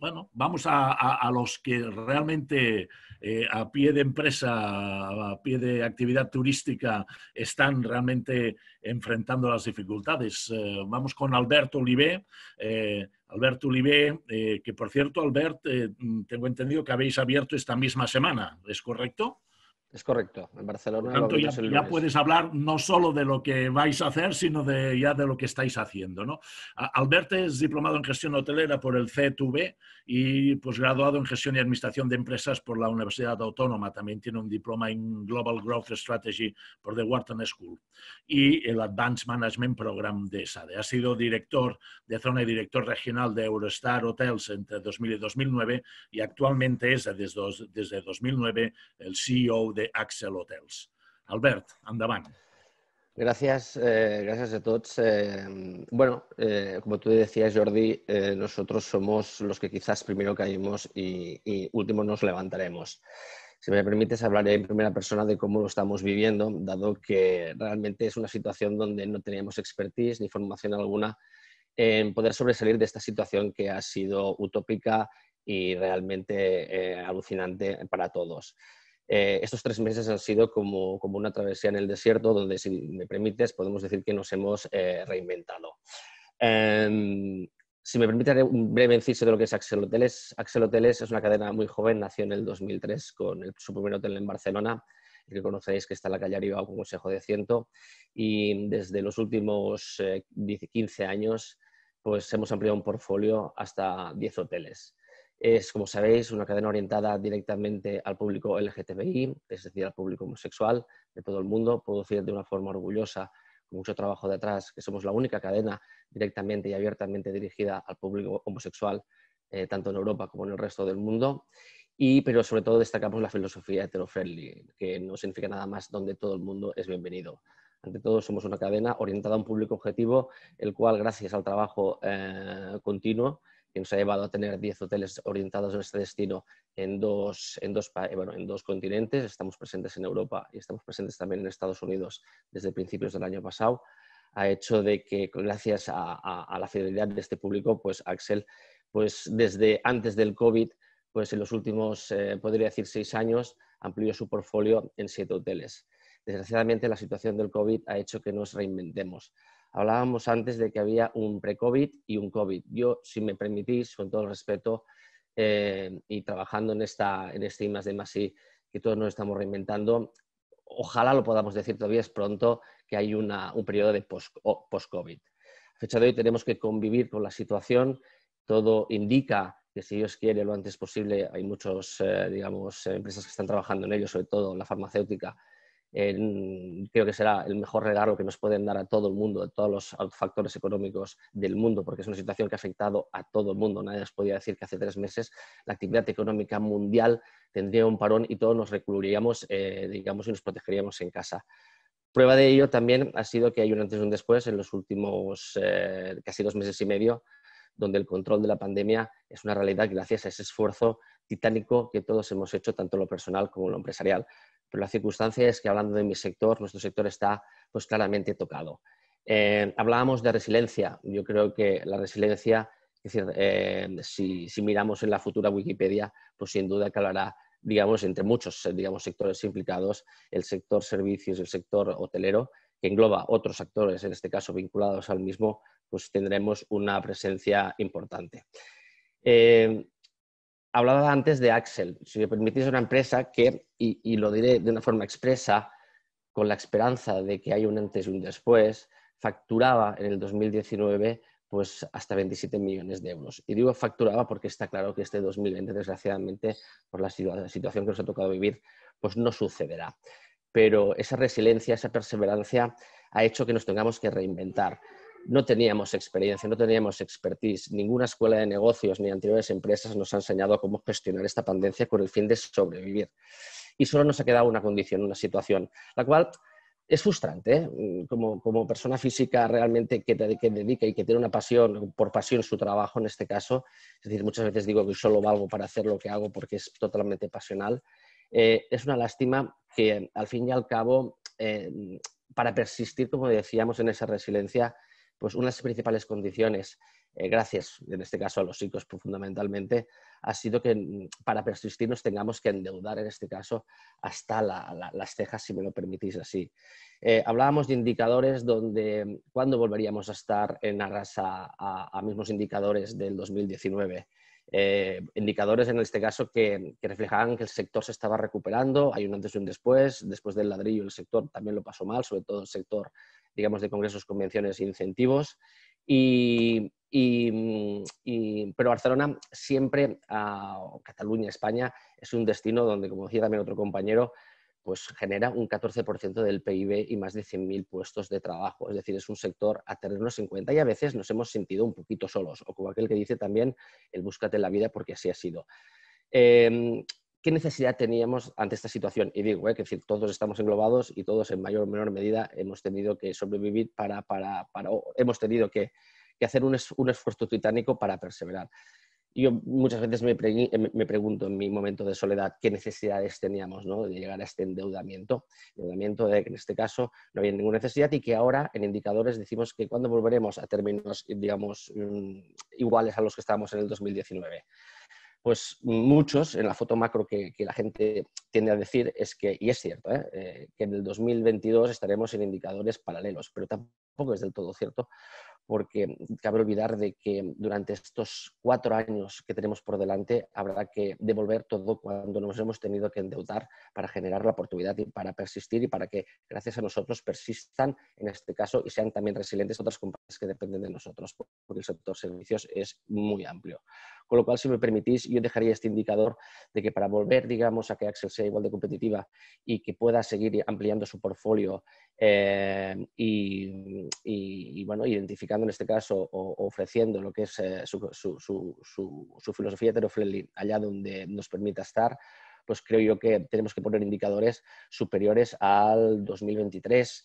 bueno, vamos a, los que realmente eh, a pie de empresa, a pie de actividad turística, están realmente enfrentando las dificultades. Eh, vamos con Alberto Olivé. Eh, Alberto Olivé, que por cierto, Albert, tengo entendido que habéis abierto esta misma semana, ¿es correcto? Es correcto, en Barcelona. ya, puedes hablar no solo de lo que vais a hacer, sino de, ya de lo que estáis haciendo. ¿no? Alberto es diplomado en gestión hotelera por el CTV y pues, graduado en gestión y administración de empresas por la Universidad Autónoma. También tiene un diploma en Global Growth Strategy por The Wharton School y el Advanced Management Program de SADE. Ha sido director de zona y director regional de Eurostar Hotels entre 2000 y 2009 y actualmente es desde, desde 2009 el CEO de Axel Hotels. Albert, endavant. Gracias, eh, gracias a todos. Eh, bueno, eh, como tú decías, Jordi, nosotros somos los que quizás primero caímos y, y, último nos levantaremos. Si me permites, hablaré en primera persona de cómo lo estamos viviendo, dado que realmente es una situación donde no teníamos expertise ni formación alguna en poder sobresalir de esta situación que ha sido utópica y realmente alucinante para todos. Eh, estos tres meses han sido como, una travesía en el desierto, donde, si me permites, podemos decir que nos hemos eh, reinventado. Em, si me permite un breve inciso de lo que es Axel Hoteles. Axel Hoteles es una cadena muy joven, nació en el 2003 con el, su primer hotel en Barcelona, que conocéis que está en la calle Arriba con Consejo de Ciento. Y desde los últimos 15 eh, años pues hemos ampliado un portfolio hasta 10 hoteles. Es, como sabéis, una cadena orientada directamente al público LGTBI, es decir, al público homosexual de todo el mundo, puedo decir de una forma orgullosa, con mucho trabajo detrás, que somos la única cadena directamente y abiertamente dirigida al público homosexual, eh, tanto en Europa como en el resto del mundo. Y, pero sobre todo destacamos la filosofía hetero que no significa nada más donde todo el mundo es bienvenido. Ante todo, somos una cadena orientada a un público objetivo, el cual, gracias al trabajo eh, continuo, que nos ha llevado a tener 10 hoteles orientados a este destino en dos, en, dos, bueno, en dos continentes. Estamos presentes en Europa y estamos presentes también en Estados Unidos desde principios del año pasado. Ha hecho de que, gracias a, la fidelidad de este público, pues Axel, pues desde antes del COVID, pues en los últimos, eh, podría decir, seis años, amplió su portfolio en siete hoteles. Desgraciadamente, la situación del COVID ha hecho que nos reinventemos. Hablábamos antes de que había un pre-COVID y un COVID. Yo, si me permitís, con todo el respeto, eh, y trabajando en, esta, en este I, de más que todos nos estamos reinventando, ojalá lo podamos decir todavía es pronto que hay una, un periodo de post-COVID. A fecha de hoy tenemos que convivir con la situación. Todo indica que si Dios quiere lo antes posible, hay muchas, eh, eh, empresas que están trabajando en ello, sobre todo la farmacéutica, creo que será el mejor regalo que nos pueden dar a todo el mundo, a todos los factores económicos del mundo, porque es una situación que ha afectado a todo el mundo. Nadie nos podía decir que hace tres meses la actividad económica mundial tendría un parón y todos nos recluiríamos, eh, digamos, y nos protegeríamos en casa. Prueba de ello también ha sido que hay un antes y un después en los últimos eh, casi dos meses y medio, donde el control de la pandemia es una realidad gracias a ese esfuerzo titánico que todos hemos hecho, tanto lo personal como lo empresarial pero la circunstancia es que hablando de mi sector, nuestro sector está pues claramente tocado. Eh, hablábamos de resiliencia. Yo creo que la resiliencia, eh, si, miramos en la futura Wikipedia, pues sin duda que hablará, digamos, entre muchos digamos, sectores implicados, el sector servicios, el sector hotelero, que engloba otros actores, en este caso vinculados al mismo, pues tendremos una presencia importante. Eh, Hablaba antes de Axel. Si me permitís, una empresa que, y, lo diré de una forma expresa, con la esperanza de que hay un antes y un después, facturaba en el 2019 pues hasta 27 millones de euros. Y digo facturaba porque está claro que este 2020, desgraciadamente, por la situación que nos ha tocado vivir, pues no sucederá. Pero esa resiliencia, esa perseverancia ha hecho que nos tengamos que reinventar no teníamos experiencia, no teníamos expertise. Ninguna escuela de negocios ni anteriores empresas nos ha enseñado cómo gestionar esta pandemia con el fin de sobrevivir. Y solo nos ha quedado una condición, una situación, la cual es frustrante. ¿eh? Como, como, persona física realmente que, que dedica y que tiene una pasión, por pasión su trabajo en este caso, es decir, muchas veces digo que solo valgo para hacer lo que hago porque es totalmente pasional, eh, es una lástima que al fin y al cabo, eh, para persistir, como decíamos, en esa resiliencia, pues una de las principales condiciones, eh, gracias en este caso a los ICOs fundamentalmente, ha sido que mm, para persistir nos tengamos que endeudar en este caso hasta las cejas, si me lo permitís así. Eh, hablábamos de indicadores donde mm, cuándo volveríamos a estar en arrasa a, mismos indicadores del 2019. Eh, indicadores en este caso que, que, reflejaban que el sector se estaba recuperando, hay un antes y un después, después del ladrillo el sector también lo pasó mal, sobre todo el sector digamos, de congresos, convenciones e incentivos. Y, pero Barcelona siempre, ah, Cataluña, España, es un destino donde, como decía también otro compañero, pues genera un 14% del PIB y más de 100.000 puestos de trabajo. Es decir, es un sector a tenernos en cuenta y a veces nos hemos sentido un poquito solos, o como aquel que dice también, el búscate la vida porque así ha sido. Em, ¿qué necesidad teníamos ante esta situación? Y digo, eh, que decir, todos estamos englobados y todos en mayor o menor medida hemos tenido que sobrevivir para, para, para o hemos tenido que, hacer un, esfuerzo titánico para perseverar. Yo muchas veces eh, me, me, pregunto en mi momento de soledad qué necesidades teníamos ¿no? de llegar a este endeudamiento, endeudamiento de que en este caso no había ninguna necesidad y que ahora en indicadores decimos que cuando volveremos a términos, digamos, mm, iguales a los que estábamos en el 2019 pues muchos, en la foto macro que, la gente tiende a decir, es que, y es cierto, ¿eh? Eh, que en el 2022 estaremos en indicadores paralelos, pero tampoco es del todo cierto, porque cabe olvidar de que durante estos cuatro años que tenemos por delante habrá que devolver todo cuando nos hemos tenido que endeudar para generar la oportunidad y para persistir y para que gracias a nosotros persistan en este caso y sean también resilientes otras compañías que dependen de nosotros, porque el sector servicios es muy amplio. Con lo cual, si me permitís, yo dejaría este indicador de que para volver, digamos, a que Axel sea igual de competitiva y que pueda seguir ampliando su portfolio eh, y, y, bueno, identificando en este caso ofreciendo lo que es eh, su, filosofía pero allá donde nos permita estar, pues creo yo que tenemos que poner indicadores superiores al 2023,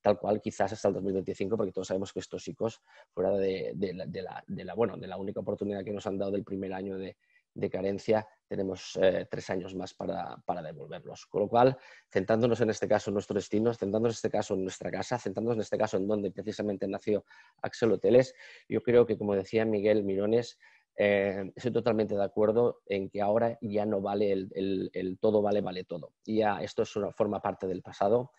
tal cual quizás hasta el 2025, porque todos sabemos que estos chicos, fuera de, de la, de la única oportunidad que nos han dado del primer año de, de carencia tenemos eh, tres años más para, para, devolverlos. Con lo cual, centrándonos en este caso en nuestro destino, centrándonos en este caso en nuestra casa, centrándonos en este caso en donde precisamente nació Axel Hoteles, yo creo que, como decía Miguel Mirones, eh, estoy totalmente de acuerdo en que ahora ya no vale el, el, todo vale, vale todo. Ya esto es una forma parte del pasado.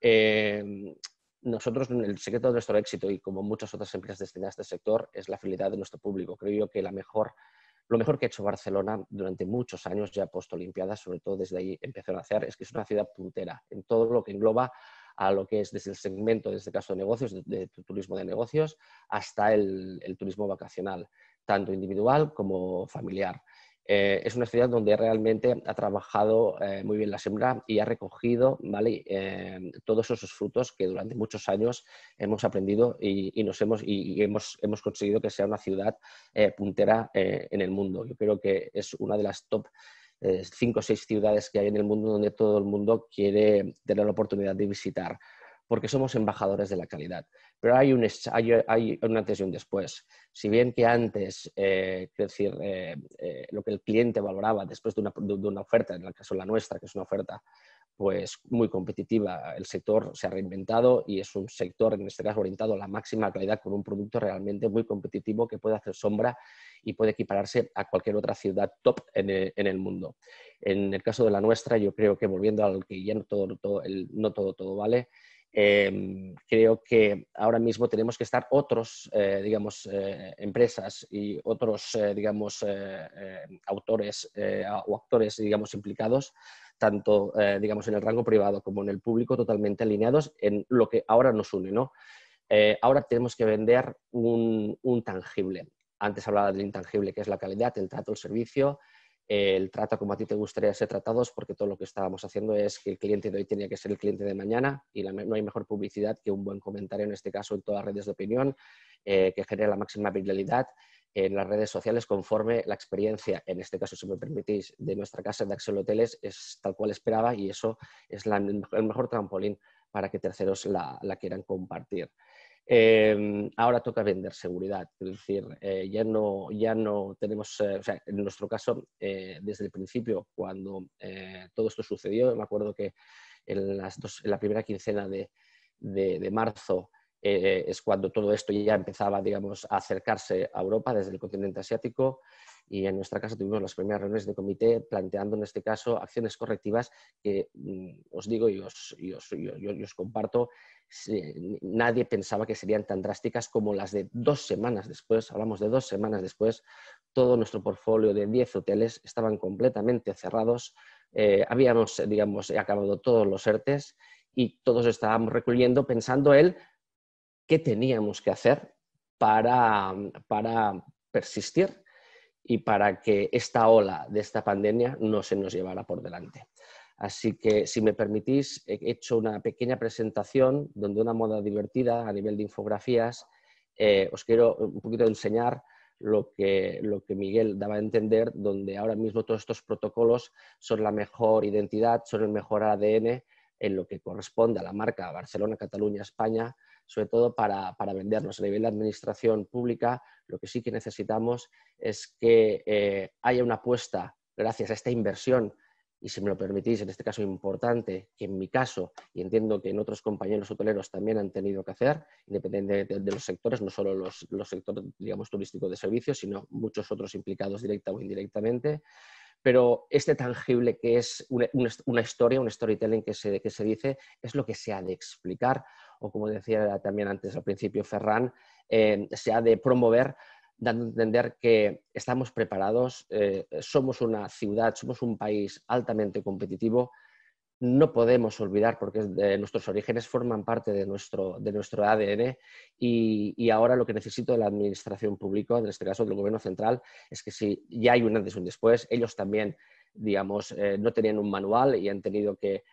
Eh, nosotros, el secreto de nuestro éxito y como muchas otras empresas destinadas a este sector, es la fidelidad de nuestro público. Creo yo que la mejor lo mejor que ha hecho Barcelona durante muchos años, ya post-Olimpiadas, sobre todo desde ahí empezaron a hacer, es que es una ciudad puntera en todo lo que engloba a lo que es desde el segmento, en este caso de negocios, de, turismo de negocios, hasta el turismo vacacional, tanto individual como familiar. Eh, es una ciudad donde realmente ha trabajado eh, muy bien la siembra y ha recogido eh, todos esos frutos que durante muchos años hemos aprendido y, nos hemos, hemos, hemos, conseguido que sea una ciudad puntera en el mundo. Yo creo que es una de las top cinco o seis ciudades que hay en el mundo donde todo el mundo quiere tener la oportunidad de visitar porque somos embajadores de la calidad. Pero hay un, antes y un después. Si bien que antes, eh, decir, eh, eh, lo que el cliente valoraba después de una, oferta, en el caso de la nuestra, que es una oferta pues muy competitiva, el sector se ha reinventado y es un sector, en este caso, orientado a la máxima calidad con un producto realmente muy competitivo que puede hacer sombra y puede equipararse a cualquier otra ciudad top en el, mundo. En el caso de la nuestra, yo creo que volviendo al que ya no todo, todo, no todo, todo vale, Em, creo que ahora mismo tenemos que estar otros, eh, digamos, eh, empresas y otros, eh, digamos, autores o actores, digamos, implicados, tanto, digamos, en el rango privado como en el público, totalmente alineados en lo que ahora nos une, ¿no? ahora tenemos que vender un, un tangible. Antes hablaba del intangible, que es la calidad, el trato, el servicio, el trata como a ti te gustaría ser tratados, porque todo lo que estábamos haciendo es que el cliente de hoy tenía que ser el cliente de mañana y no hay mejor publicidad que un buen comentario, en este caso en todas las redes de opinión, eh, que genere la máxima viralidad en las redes sociales conforme la experiencia, en este caso, si me permitís, de nuestra casa de Axel Hoteles es tal cual esperaba y eso es el mejor trampolín para que terceros la quieran compartir. Em, ahora toca vender seguridad, es decir, eh, ya, no, ya no tenemos, eh, o sea, en nuestro caso, eh, desde el principio, cuando todo esto sucedió, me acuerdo que en, las la primera quincena de marzo eh, es cuando todo esto ya empezaba, digamos, a acercarse a Europa desde el continente asiático y en nuestra casa tuvimos las primeras reuniones de comité planteando en este caso acciones correctivas que mm, os digo y os, y os, comparto, nadie pensaba que serían tan drásticas como las de dos semanas después, hablamos de dos semanas después, todo nuestro portfolio de 10 hoteles estaban completamente cerrados, eh, habíamos, digamos, acabado todos los ERTES y todos estábamos recluyendo pensando él qué teníamos que hacer para, persistir y para que esta ola de esta pandemia no se nos llevara por delante. Así que, si me permitís, he hecho una pequeña presentación donde una moda divertida a nivel de infografías. Eh, os quiero un poquito enseñar lo que, lo que Miguel daba a entender, donde ahora mismo todos estos protocolos son la mejor identidad, son el mejor ADN en lo que corresponde a la marca Barcelona, Cataluña, España, sobre todo para, para, A nivel de administración pública, lo que sí que necesitamos es que eh, haya una apuesta, gracias a esta inversión, y si me lo permitís, en este caso importante, que en mi caso, y entiendo que en otros compañeros hoteleros también han tenido que hacer, independientemente de, los sectores, no solo los, sectores, digamos, turísticos de servicios, sino muchos otros implicados directa o indirectamente, pero este tangible que es una, una, historia, un storytelling que que se dice, es lo que se ha de explicar o como decía también antes al principio Ferran, eh, se ha de promover dando a entender que estamos preparados, eh, somos una ciudad, somos un país altamente competitivo, no podemos olvidar, porque nuestros orígenes forman parte de nuestro, de nuestro ADN, y, ahora lo que necesito de la administración pública, en este caso del gobierno central, es que si ya hay un antes y un después, ellos también, digamos, eh, no tenían un manual y han tenido que,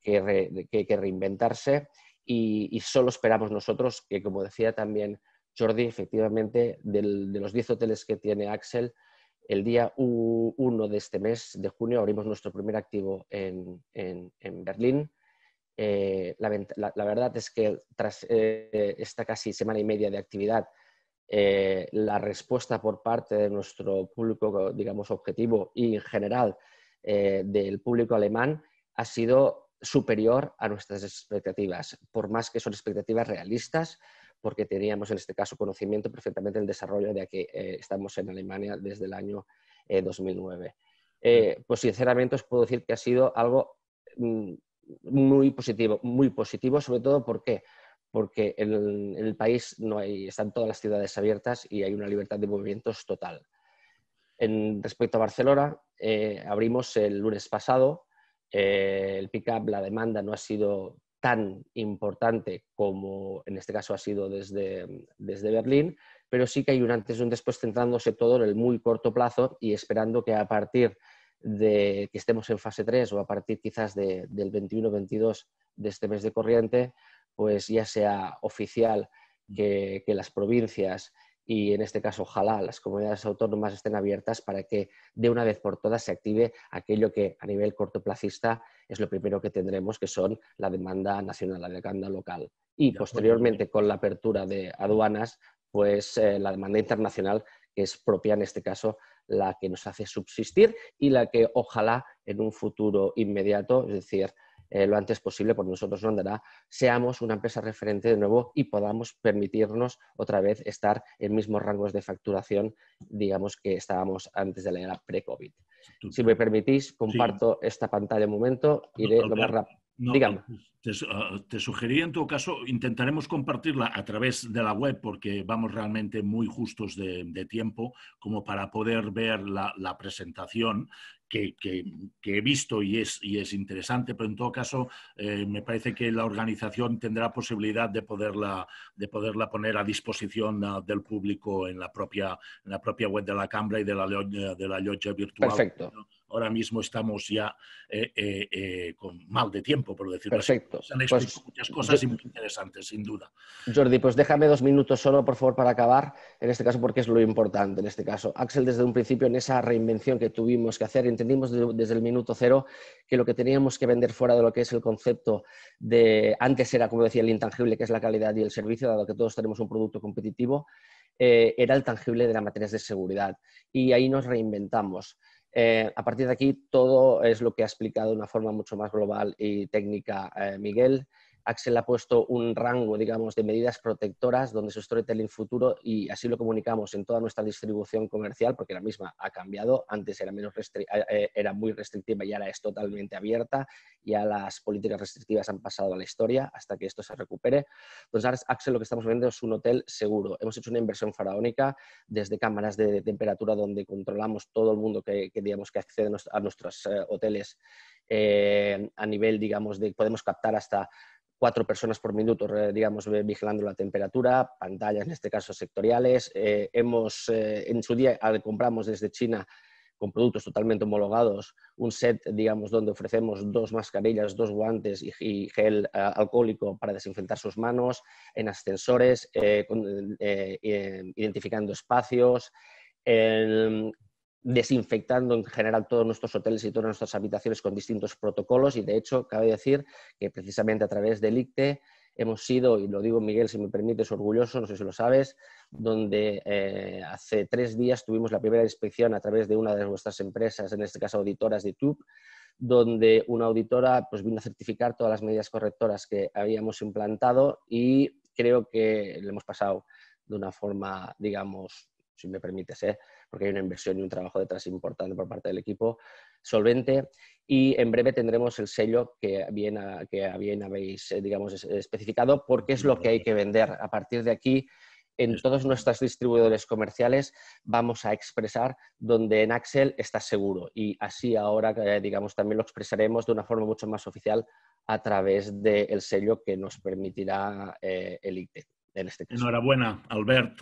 que reinventarse, y, solo esperamos nosotros que, como decía también Jordi, efectivamente, de los 10 hoteles que tiene Axel, el día 1 de este mes de junio abrimos nuestro primer activo en, Berlín. Eh, la, verdad es que tras eh, esta casi semana y media de actividad, eh, la respuesta por parte de nuestro público, digamos, objetivo y en general del público alemán ha sido superior a nuestras expectativas, por más que son expectativas realistas, porque teníamos en este caso conocimiento perfectamente del desarrollo de que eh, estamos en Alemania desde el año 2009. Eh, eh, pues sinceramente os puedo decir que ha sido algo mm, muy positivo, muy positivo, sobre todo porque porque en el, el, país no hay, están todas las ciudades abiertas y hay una libertad de movimientos total. En, respecto a Barcelona, abrimos el lunes pasado eh, el pick-up, la demanda no ha sido tan importante como en este caso ha sido desde, desde Berlín, pero sí que hay un antes y un después centrándose todo en el muy corto plazo y esperando que a partir de que estemos en fase 3 o a partir quizás del 21-22 de este mes de corriente, pues ya sea oficial que las provincias y en este caso ojalá las comunidades autónomas estén abiertas para que de una vez por todas se active aquello que a nivel cortoplacista es lo primero que tendremos, que son la demanda nacional, la demanda local. Y posteriormente con la apertura de aduanas, pues eh, la demanda internacional, que es propia en este caso la que nos hace subsistir y la que ojalá en un futuro inmediato, es decir, eh, lo antes posible por nosotros no andará, seamos una empresa referente de nuevo y podamos permitirnos otra vez estar en mismos rangos de facturación, digamos, que estábamos antes de la era pre-COVID. Si me permitís, comparto esta pantalla un momento, y de lo más rápido. Te, ah, sugería en todo caso, intentaremos compartirla a través de la web porque vamos realmente muy justos de, tiempo como para poder ver la, presentación que, he visto y es, y es interesante, pero en todo caso eh, me parece que la organización tendrá posibilidad de poderla, de poderla poner a disposición ah, del público en la, propia, en la propia web de la Cámara y de la, eh, de la Virtual. Perfecto. Ahora mismo estamos ya eh, con mal de tiempo, por decirlo Perfecto han hecho pues muchas cosas interesantes, sin duda. Jordi, pues déjame dos minutos solo, por favor, para acabar, en este caso porque es lo importante en este caso. Axel, desde un principio, en esa reinvención que tuvimos que hacer, entendimos desde el minuto cero que lo que teníamos que vender fuera de lo que es el concepto de, antes era, como decía, el intangible, que es la calidad y el servicio, dado que todos tenemos un producto competitivo, eh, era el tangible de la materias de seguridad. Y ahí nos reinventamos. Eh, a partir de aquí, todo es lo que ha explicado de una forma mucho más global y técnica eh, Miguel. Axel ha puesto un rango, digamos, de medidas protectoras donde su storytelling futuro, y así lo comunicamos en toda nuestra distribución comercial, porque la misma ha cambiado, antes era, menos eh, eh, era muy restrictiva y ahora es totalmente abierta, ya las políticas restrictivas han pasado a la historia hasta que esto se recupere. Entonces, ahora Axel lo que estamos viendo es un hotel seguro. Hemos hecho una inversión faraónica desde cámaras de temperatura donde controlamos todo el mundo que, digamos, que accede a nuestros eh, hoteles a nivel, digamos, de podemos captar hasta cuatro personas por minuto, digamos, vigilando la temperatura, pantallas, en este caso sectoriales. Eh, hemos, eh, en su día compramos desde China con productos totalmente homologados, un set, digamos, donde ofrecemos dos mascarillas, dos guantes y, gel eh, alcohólico para desinfectar sus manos, en ascensores, identificando espacios, en desinfectando en general todos nuestros hoteles y todas nuestras habitaciones con distintos protocolos y de hecho cabe decir que precisamente a través de ICTE hemos sido, y lo digo Miguel si me permites, orgulloso, no sé si lo sabes, donde eh, hace tres días tuvimos la primera inspección a través de una de nuestras empresas, en este caso auditoras de YouTube, donde una auditora pues, vino a certificar todas las medidas correctoras que habíamos implantado y creo que le hemos pasado de una forma, digamos, si me permites, ¿eh? porque hay una inversión y un trabajo detrás importante por parte del equipo solvente. Y en breve tendremos el sello que bien, que bien habéis, eh, digamos, especificado, porque es lo que hay que vender. A partir de aquí, en todos nuestros distribuidores comerciales vamos a expresar donde en Axel está seguro. Y así ahora, eh, digamos, también lo expresaremos de una forma mucho más oficial a través del sello que nos permitirá el ICTE. En este caso. Enhorabuena, Albert.